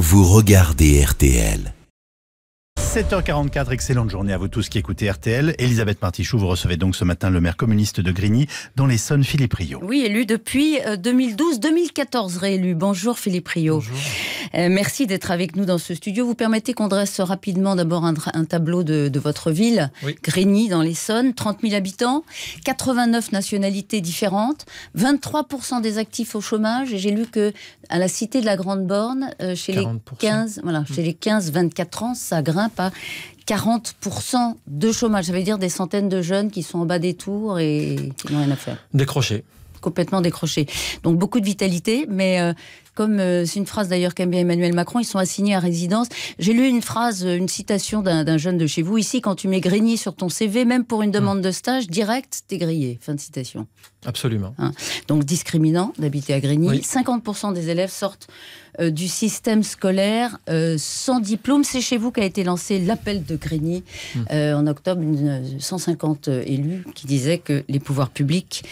vous regardez RTL. 7h44, excellente journée à vous tous qui écoutez RTL. Elisabeth Martichoux, vous recevez donc ce matin le maire communiste de Grigny, dans les Saônes, Philippe Rio. Oui, élu depuis 2012-2014, euh, réélu. Bonjour Philippe Rio. Bonjour. Euh, merci d'être avec nous dans ce studio. Vous permettez qu'on dresse rapidement d'abord un, tableau de, votre ville, Grigny, dans les Saônes, 30 000 habitants, 89 nationalités différentes, 23% des actifs au chômage, et j'ai lu que à la cité de la Grande Borne, euh, chez, les 15, voilà, chez les 15-24 ans, ça grimpe 40% de chômage. Ça veut dire des centaines de jeunes qui sont en bas des tours et qui n'ont rien à faire. Décrochés. Complètement décrochés. Donc beaucoup de vitalité, mais euh, comme euh, c'est une phrase d'ailleurs qu'aime bien Emmanuel Macron, ils sont assignés à résidence. J'ai lu une phrase, euh, une citation d'un jeune de chez vous, ici, quand tu mets Grigny sur ton CV, même pour une demande de stage, direct, t'es grillé. Fin de citation. Absolument. Hein. Donc discriminant d'habiter à Grigny. 50% des élèves sortent euh, du système scolaire sans diplôme. C'est chez vous qu'a été lancé l'appel de Grigny hmm. en octobre, 150 élus qui disaient que les pouvoirs publics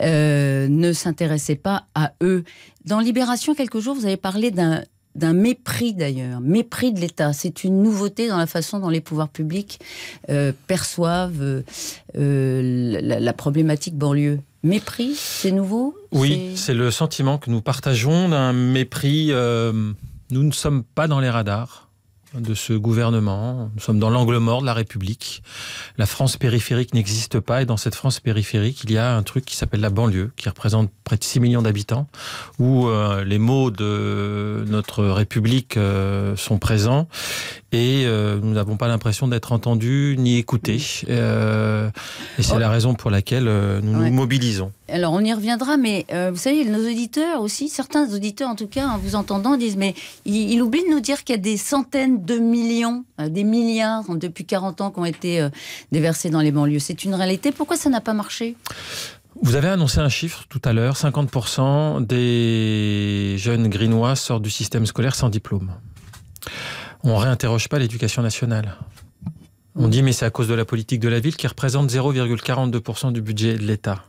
ne s'intéressaient pas à eux dans Libération, quelques jours, vous avez parlé d'un mépris d'ailleurs, mépris de l'État. C'est une nouveauté dans la façon dont les pouvoirs publics euh, perçoivent euh, euh, la, problématique banlieue. Mépris, c'est nouveau Oui, c'est le sentiment que nous partageons d'un mépris. nous ne sommes pas dans les radars de ce gouvernement. Nous sommes dans l'angle mort de la République. La France périphérique n'existe pas et dans cette France périphérique, il y a un truc qui s'appelle la banlieue, qui représente près de 6 millions d'habitants, où euh, les mots de notre République euh, sont présents et euh, nous n'avons pas l'impression d'être entendus ni écoutés. et c'est la raison pour laquelle nous nous mobilisons. Alors on y reviendra, mais vous savez, nos auditeurs aussi, certains auditeurs en tout cas, en vous entendant, disent mais il, il oublie de nous dire qu'il y a des centaines de millions, euh, des milliards hein, depuis 40 ans qui ont été euh, déversés dans les banlieues. C'est une réalité. Pourquoi ça n'a pas marché vous avez annoncé un chiffre tout à l'heure, 50% des jeunes grinois sortent du système scolaire sans diplôme. On ne réinterroge pas l'éducation nationale. On dit mais c'est à cause de la politique de la ville qui représente 0,42% du budget de l'État.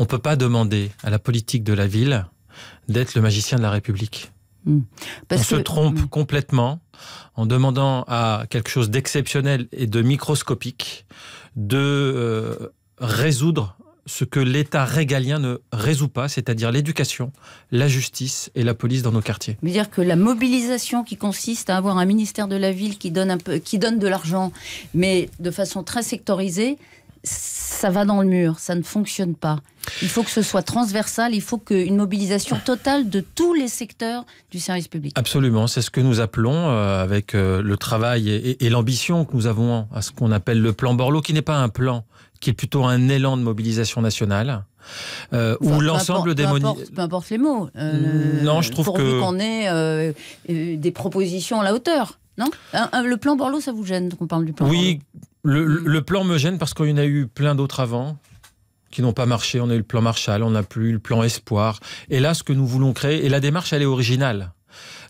On ne peut pas demander à la politique de la ville d'être le magicien de la République. Hmm. on se trompe hmm. complètement en demandant à quelque chose d'exceptionnel et de microscopique de euh, résoudre ce que l'État régalien ne résout pas, c'est-à-dire l'éducation, la justice et la police dans nos quartiers. Vous dire que la mobilisation qui consiste à avoir un ministère de la ville qui donne, un peu, qui donne de l'argent, mais de façon très sectorisée, ça va dans le mur, ça ne fonctionne pas. Il faut que ce soit transversal, il faut qu'une mobilisation totale de tous les secteurs du service public. Absolument, c'est ce que nous appelons euh, avec euh, le travail et, l'ambition que nous avons à ce qu'on appelle le plan Borloo, qui n'est pas un plan, qui est plutôt un élan de mobilisation nationale. Euh, l'ensemble des monies. Peu importe les mots. Euh, mm, non, je trouve que. qu'on ait des propositions à la hauteur. Non Le plan Borloo, ça vous gêne qu'on parle du plan Oui, Borloo le, plan me gêne parce qu'il y en a eu plein d'autres avant qui n'ont pas marché. On a eu le plan Marshall, on n'a plus eu le plan Espoir. Et là, ce que nous voulons créer, et la démarche, elle est originale.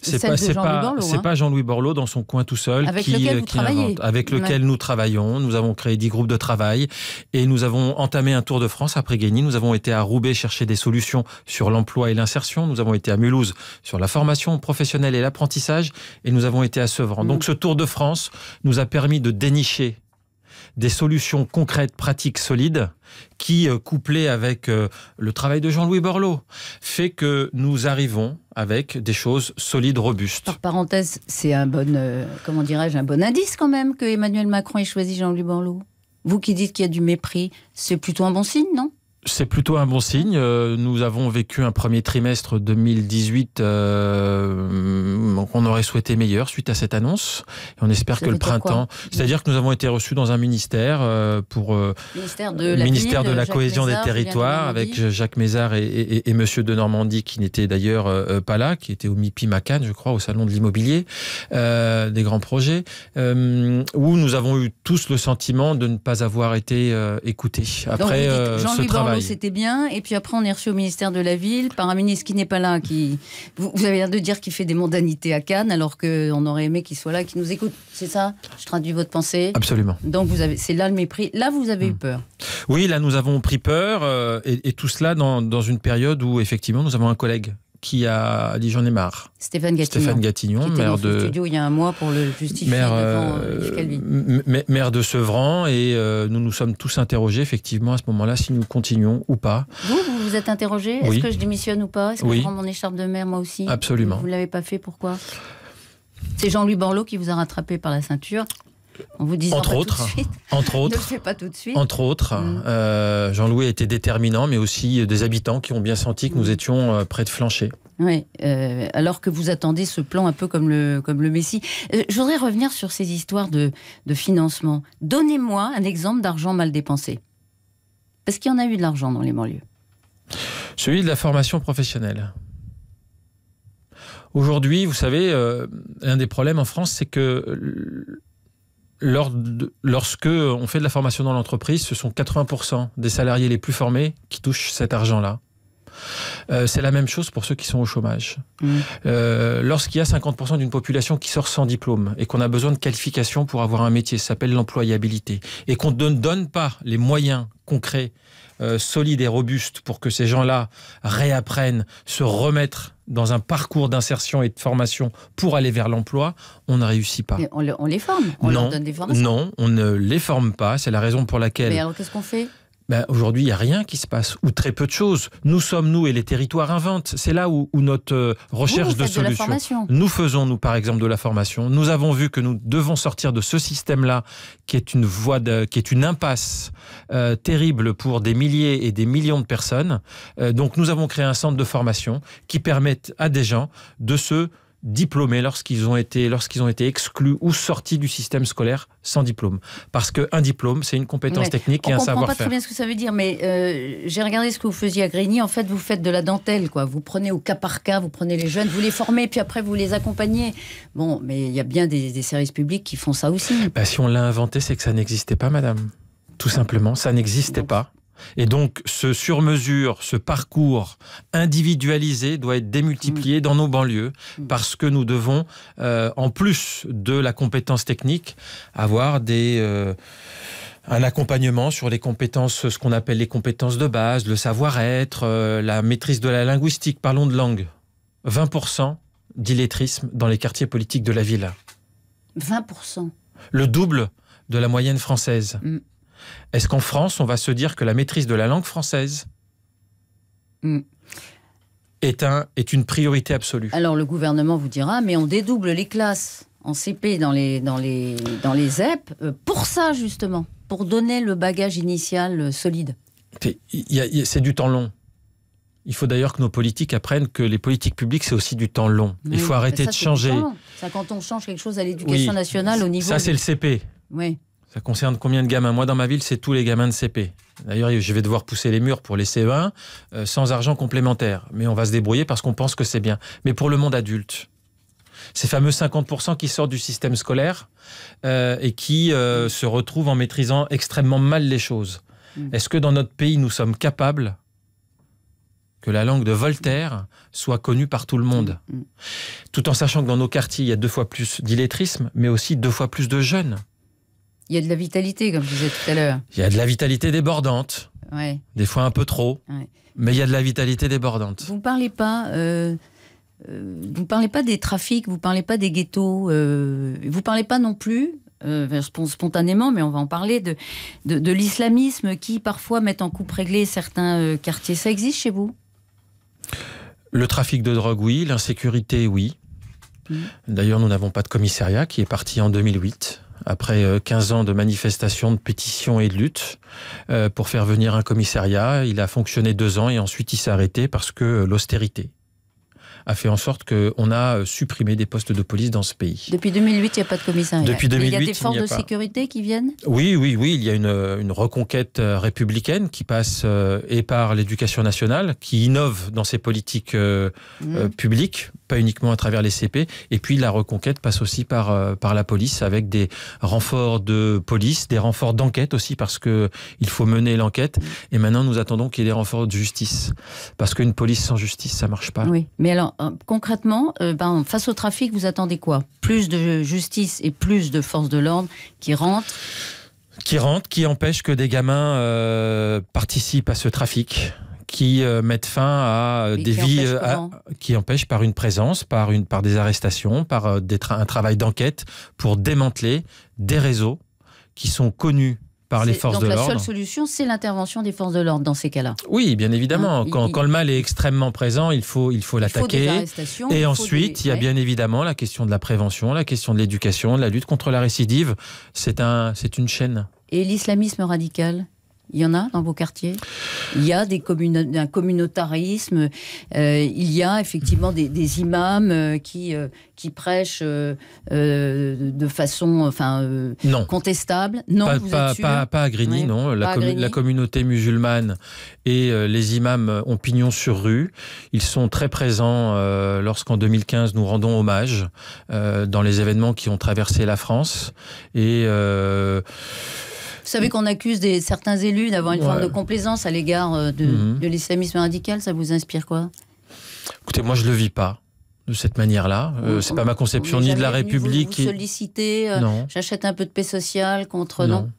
C'est pas, Jean hein. pas, Jean-Louis Borloo dans son coin tout seul avec qui, lequel, avec lequel nous travaillons. Nous avons créé dix groupes de travail et nous avons entamé un tour de France après Guény. Nous avons été à Roubaix chercher des solutions sur l'emploi et l'insertion. Nous avons été à Mulhouse sur la formation professionnelle et l'apprentissage et nous avons été à Sevran. Mm. Donc ce tour de France nous a permis de dénicher des solutions concrètes, pratiques, solides, qui, euh, couplées avec euh, le travail de Jean-Louis Borloo, fait que nous arrivons avec des choses solides, robustes. Par parenthèse, c'est un bon, euh, comment dirais-je, un bon indice quand même que Emmanuel Macron ait choisi Jean-Louis Borloo. Vous qui dites qu'il y a du mépris, c'est plutôt un bon signe, non c'est plutôt un bon signe. Euh, nous avons vécu un premier trimestre 2018 qu'on euh, aurait souhaité meilleur suite à cette annonce. Et on espère que le printemps. C'est-à-dire que nous avons été reçus dans un ministère euh, pour. le ministère de la, cohésion des territoires, avec Jacques Mézard et, M. Monsieur de Normandie, qui n'était d'ailleurs pas là, qui était au MIPI Macan, je crois, au Salon de l'immobilier, des grands projets, où nous avons eu tous le sentiment de ne pas avoir été écoutés. Après ce travail c'était bien. Et puis après, on est reçu au ministère de la Ville par un ministre qui n'est pas là, qui. Vous, avez l'air de dire qu'il fait des mondanités à Cannes, alors qu'on aurait aimé qu'il soit là, qu'il nous écoute. C'est ça Je traduis votre pensée Absolument. Donc, vous avez... c'est là le mépris. Là, vous avez eu hmm. peur. Oui, là, nous avons pris peur. Euh, et, tout cela dans une période où, effectivement, nous avons un collègue qui a dit j'en ai marre. Stéphane Gatignon. maire de. Studio il y a un mois pour le justifier maire, devant, euh, euh, maire de Sevran et euh, nous nous sommes tous interrogés effectivement à ce moment-là si nous continuons ou pas. Vous vous, vous êtes interrogé Est-ce que je démissionne ou pas Est-ce que je prends mon écharpe de maire moi aussi Absolument. Vous, ne l'avez pas fait pourquoi c'est Jean-Louis Borloo qui vous a rattrapé par la ceinture entre autres, entre autres, Entre autres, Jean-Louis a été déterminant, mais aussi des habitants qui ont bien senti que nous mm. étions euh, près de flancher. Oui, euh, alors que vous attendez ce plan un peu comme le, comme le Messie. Euh, je voudrais revenir sur ces histoires de, financement. Donnez-moi un exemple d'argent mal dépensé. Parce qu'il y en a eu de l'argent dans les banlieues. Celui de la formation professionnelle. Aujourd'hui, vous savez, un des problèmes en France, c'est que lors lorsque on fait de la formation dans l'entreprise, ce sont 80% des salariés les plus formés qui touchent cet argent-là. Euh, c'est la même chose pour ceux qui sont au chômage. Mmh. Euh, lorsqu'il y a 50% d'une population qui sort sans diplôme et qu'on a besoin de qualifications pour avoir un métier, ça s'appelle l'employabilité, et qu'on ne donne pas les moyens concrets, euh, solides et robustes pour que ces gens-là réapprennent, se remettent dans un parcours d'insertion et de formation pour aller vers l'emploi, on ne réussit pas. Mais on, les forme, on non, leur donne des Non, on ne les forme pas. C'est la raison pour laquelle. Mais alors qu'est-ce qu'on fait ben, aujourd'hui, il n'y a rien qui se passe, ou très peu de choses. Nous sommes, nous, et les territoires inventent. C'est là où, notre euh, recherche de solutions. nous faisons, nous, par exemple, de la formation. Nous avons vu que nous devons sortir de ce système-là, qui est une voie, qui est une impasse euh, terrible pour des milliers et des millions de personnes. Euh, donc, nous avons créé un centre de formation qui permet à des gens de se diplômés lorsqu'ils ont été lorsqu'ils ont été exclus ou sortis du système scolaire sans diplôme parce qu'un diplôme c'est une compétence technique et un savoir-faire. On comprend pas très bien ce que ça veut dire mais euh, j'ai regardé ce que vous faisiez à Grigny en fait vous faites de la dentelle quoi vous prenez au cas par cas vous prenez les jeunes vous les formez puis après vous les accompagnez bon mais il y a bien des, services publics qui font ça aussi. Bah, si on l'a inventé c'est que ça n'existait pas madame tout simplement ça n'existait pas et donc, ce surmesure, ce parcours individualisé doit être démultiplié mm. dans nos banlieues mm. parce que nous devons, euh, en plus de la compétence technique, avoir euh, un accompagnement sur les compétences, ce qu'on appelle les compétences de base, le savoir-être, euh, la maîtrise de la linguistique. Parlons de langue. 20% d'illettrisme dans les quartiers politiques de la ville. 20% Le double de la moyenne française. Mm. Est-ce qu'en France, on va se dire que la maîtrise de la langue française hmm. est, un, est une priorité absolue Alors le gouvernement vous dira, mais on dédouble les classes en CP dans les, dans les, dans les ZEP euh, pour ça justement, pour donner le bagage initial euh, solide. C'est du temps long. Il faut d'ailleurs que nos politiques apprennent que les politiques publiques, c'est aussi du temps long. Il faut arrêter de changer. Ça, quand on change quelque chose à l'éducation nationale au niveau. Ça, c'est le CP. Oui. Ça concerne combien de gamins Moi, dans ma ville, c'est tous les gamins de CP. D'ailleurs, je vais devoir pousser les murs pour les CE1 euh, sans argent complémentaire. Mais on va se débrouiller parce qu'on pense que c'est bien. Mais pour le monde adulte, ces fameux 50% qui sortent du système scolaire euh, et qui euh, se retrouvent en maîtrisant extrêmement mal les choses. Mm. Est-ce que dans notre pays, nous sommes capables que la langue de Voltaire soit connue par tout le monde mm. Tout en sachant que dans nos quartiers, il y a deux fois plus d'illettrisme, mais aussi deux fois plus de jeunes. Il y a de la vitalité, comme je disais tout à l'heure. Il y a de la vitalité débordante. Des fois un peu trop. Mais il y a de la vitalité débordante. Vous ne parlez pas. Euh, euh, vous parlez pas des trafics, vous ne parlez pas des ghettos, euh, vous ne parlez pas non plus, spontanément, mais on va en parler, de, de, l'islamisme qui parfois met en coupe réglée certains quartiers. Ça existe chez vous Le trafic de drogue, oui, l'insécurité, oui. Mmh. D'ailleurs, nous n'avons pas de commissariat qui est parti en 2008 après 15 euh, ans de manifestations, de pétitions et de luttes, euh, pour faire venir un commissariat. Il a fonctionné deux ans et ensuite il s'est arrêté parce que euh, l'austérité a fait en sorte qu'on a euh, supprimé des postes de police dans ce pays. Depuis 2008, il n'y a pas de commissariat. Depuis 2008, il y a des forces de sécurité qui viennent Oui, oui, oui. Il y a une, euh, reconquête euh, républicaine qui passe et par l'éducation nationale, qui innove dans ses politiques mmh. publiques, pas uniquement à travers les CP. Et puis la reconquête passe aussi par, par la police, avec des renforts de police, des renforts d'enquête aussi, parce qu'il faut mener l'enquête. Et maintenant, nous attendons qu'il y ait des renforts de justice. Parce qu'une police sans justice, ça marche pas. Oui, mais alors, euh, concrètement, euh, ben, face au trafic, vous attendez quoi Plus de justice et plus de forces de l'ordre qui rentrent Qui rentrent, qui empêchent que des gamins euh, participent à ce trafic qui mettent fin à des vies qui empêchent par une présence, par, une, par des arrestations, par un travail d'enquête pour démanteler des réseaux qui sont connus les forces de Donc la seule solution, c'est l'intervention des forces de l'ordre dans ces cas-là. Oui, bien hein, évidemment. quand, le mal est extrêmement présent, il faut il faut l'attaquer. Et ensuite, il y a bien évidemment la question de la prévention, la question de l'éducation, de la lutte contre la récidive. C'est un c'est une chaîne. Et l'islamisme radical il y en a dans vos quartiers Il y a des un communautarisme, euh, il y a effectivement des, imams euh, qui, euh, qui prêchent de façon enfin, contestable. Non, pas, vous pas, à Grigny, non. La, la, communauté musulmane et les imams ont pignon sur rue. Ils sont très présents lorsqu'en 2015 nous rendons hommage dans les événements qui ont traversé la France. Et vous savez qu'on accuse certains élus d'avoir une forme de complaisance à l'égard euh, mhm. de, l'islamisme radical. Ça vous inspire quoi Écoutez, moi, je ne le vis pas de cette manière-là. Euh, c'est pas ma conception ni de la République. Vous, vous solliciter, euh, j'achète un peu de paix sociale contre non.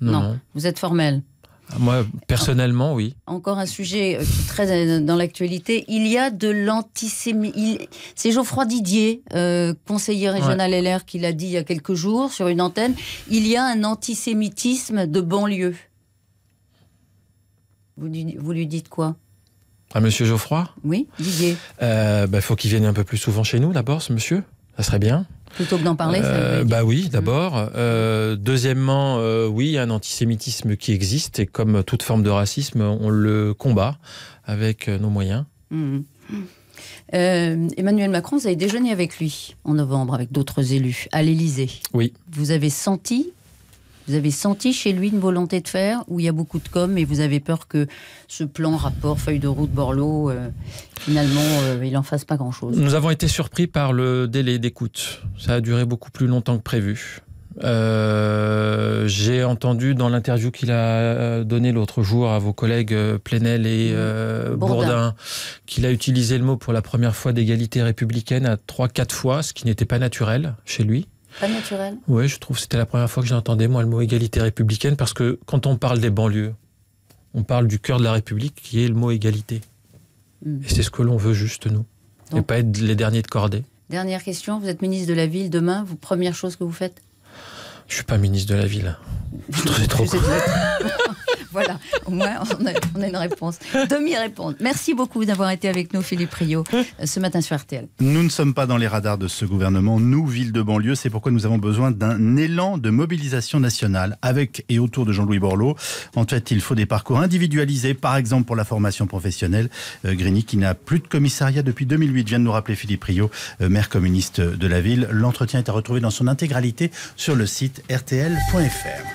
non. Vous êtes formel. Moi, personnellement, oui. Encore un sujet euh, très euh, dans l'actualité. Il y a de l'antisémitisme. C'est Geoffroy Didier, euh, conseiller régional LR, qui l'a dit il y a quelques jours sur une antenne. Il y a un antisémitisme de banlieue. Vous lui, dites quoi À ah, Monsieur Geoffroy Oui, Didier. il bah, faut qu'il vienne un peu plus souvent chez nous, d'abord, ce monsieur ça serait bien. Plutôt que d'en parler euh, Bah oui, mmh. d'abord. Euh, deuxièmement, euh, oui, il y a un antisémitisme qui existe et comme toute forme de racisme, on le combat avec nos moyens. Mmh. Emmanuel Macron, vous avez déjeuné avec lui en novembre, avec d'autres élus, à l'Élysée. Oui. Vous avez senti vous avez senti chez lui une volonté de faire où il y a beaucoup de com et vous avez peur que ce plan rapport feuille de route Borloo, euh, finalement, euh, il n'en fasse pas grand-chose Nous avons été surpris par le délai d'écoute. Ça a duré beaucoup plus longtemps que prévu. Euh, j'ai entendu dans l'interview qu'il a donnée l'autre jour à vos collègues Plenel et Bourdin, Bourdin qu'il a utilisé le mot pour la première fois d'égalité républicaine à 3-4 fois, ce qui n'était pas naturel chez lui. Pas naturel. Oui, je trouve que c'était la première fois que j'entendais, moi, le mot égalité républicaine, parce que quand on parle des banlieues, on parle du cœur de la République qui est le mot égalité. Hmm. Et c'est ce que l'on veut juste, nous. et pas être les derniers de cordée. Dernière question, vous êtes ministre de la Ville demain, vous, première chose que vous faites Je ne suis pas ministre de la Ville. Je trop... voilà, au moins on a, une réponse. Demi-réponse. Merci beaucoup d'avoir été avec nous, Philippe Rio, euh, ce matin sur RTL. Nous ne sommes pas dans les radars de ce gouvernement, nous, ville de banlieue, c'est pourquoi nous avons besoin d'un élan de mobilisation nationale avec et autour de Jean-Louis Borloo. En fait, il faut des parcours individualisés, par exemple pour la formation professionnelle. Euh, Grigny, qui n'a plus de commissariat depuis 2008, vient de nous rappeler Philippe Rio, euh, maire communiste de la ville. L'entretien est à retrouver dans son intégralité sur le site rtl.fr.